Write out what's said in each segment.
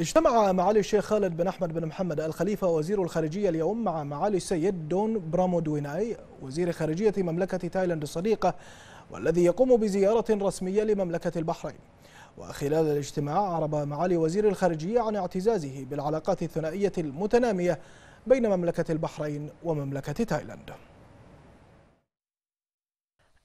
اجتمع معالي الشيخ خالد بن أحمد بن محمد الخليفة وزير الخارجية اليوم مع معالي السيد دون برامودويناي وزير خارجية مملكة تايلاند الصديقة والذي يقوم بزيارة رسمية لمملكة البحرين وخلال الاجتماع عرب معالي وزير الخارجية عن اعتزازه بالعلاقات الثنائية المتنامية بين مملكة البحرين ومملكة تايلاند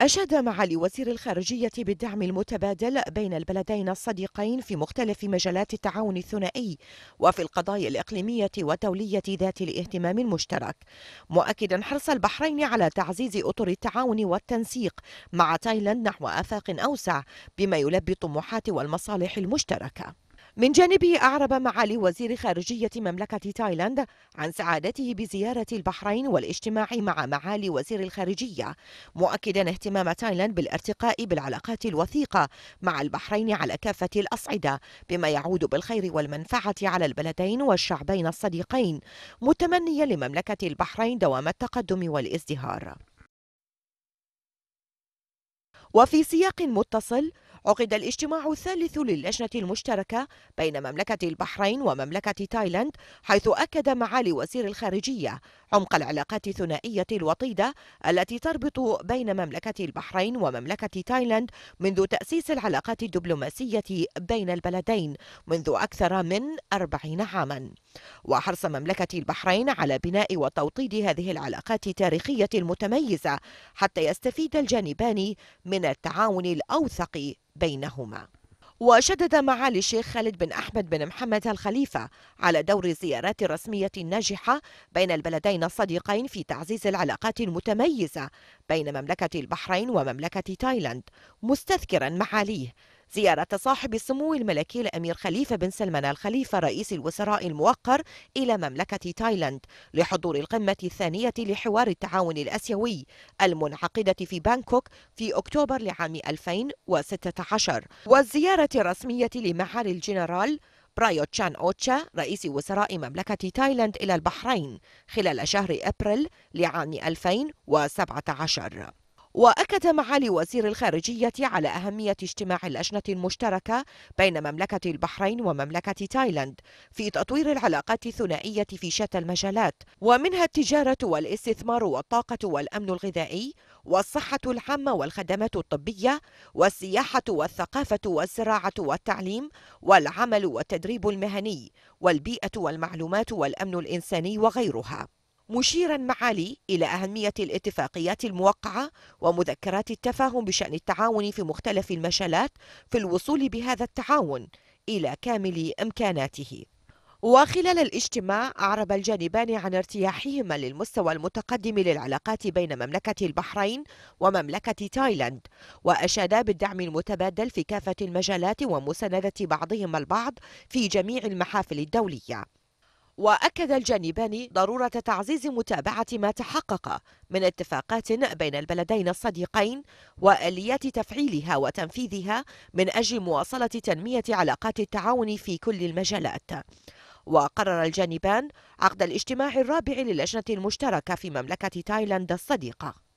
أشاد معالي وزير الخارجية بالدعم المتبادل بين البلدين الصديقين في مختلف مجالات التعاون الثنائي وفي القضايا الإقليمية والدولية ذات الاهتمام المشترك، مؤكدا حرص البحرين على تعزيز أطر التعاون والتنسيق مع تايلاند نحو آفاق أوسع بما يلبي الطموحات والمصالح المشتركة. من جانبه أعرب معالي وزير خارجية مملكة تايلاند عن سعادته بزيارة البحرين والاجتماع مع معالي وزير الخارجية مؤكدا اهتمام تايلاند بالارتقاء بالعلاقات الوثيقة مع البحرين على كافة الأصعدة بما يعود بالخير والمنفعة على البلدين والشعبين الصديقين متمنيا لمملكة البحرين دوام التقدم والازدهار وفي سياق متصل عقد الاجتماع الثالث للجنة المشتركة بين مملكة البحرين ومملكة تايلاند حيث أكد معالي وزير الخارجية عمق العلاقات الثنائية الوطيدة التي تربط بين مملكة البحرين ومملكة تايلاند منذ تأسيس العلاقات الدبلوماسية بين البلدين منذ أكثر من أربعين عاما وحرص مملكة البحرين على بناء وتوطيد هذه العلاقات التاريخية المتميزة حتى يستفيد الجانبان من التعاون الأوثق بينهما وشدد معالي الشيخ خالد بن أحمد بن محمد الخليفة على دور الزيارات الرسمية الناجحة بين البلدين الصديقين في تعزيز العلاقات المتميزة بين مملكة البحرين ومملكة تايلاند مستذكرا معاليه زيارة صاحب السمو الملكي الأمير خليفة بن سلمان الخليفة رئيس الوزراء الموقر إلى مملكة تايلاند لحضور القمة الثانية لحوار التعاون الأسيوي المنعقدة في بانكوك في أكتوبر لعام 2016 والزيارة الرسمية لمعالي الجنرال برايو تشان أوتشا رئيس وزراء مملكة تايلاند إلى البحرين خلال شهر أبريل لعام 2017 وأكد معالي وزير الخارجية على أهمية اجتماع اللجنة المشتركة بين مملكة البحرين ومملكة تايلاند في تطوير العلاقات الثنائية في شتى المجالات ومنها التجارة والاستثمار والطاقة والأمن الغذائي والصحة العامة والخدمات الطبية والسياحة والثقافة والزراعة والتعليم والعمل والتدريب المهني والبيئة والمعلومات والأمن الإنساني وغيرها مشيرا معالي إلى أهمية الاتفاقيات الموقعة ومذكرات التفاهم بشأن التعاون في مختلف المجالات في الوصول بهذا التعاون إلى كامل إمكاناته وخلال الاجتماع أعرب الجانبان عن ارتياحهما للمستوى المتقدم للعلاقات بين مملكة البحرين ومملكة تايلاند وأشادا بالدعم المتبادل في كافة المجالات ومساندة بعضهما البعض في جميع المحافل الدولية وأكد الجانبان ضرورة تعزيز متابعة ما تحقق من اتفاقات بين البلدين الصديقين وآليات تفعيلها وتنفيذها من أجل مواصلة تنمية علاقات التعاون في كل المجالات وقرر الجانبان عقد الاجتماع الرابع للجنة المشتركة في مملكة تايلاند الصديقة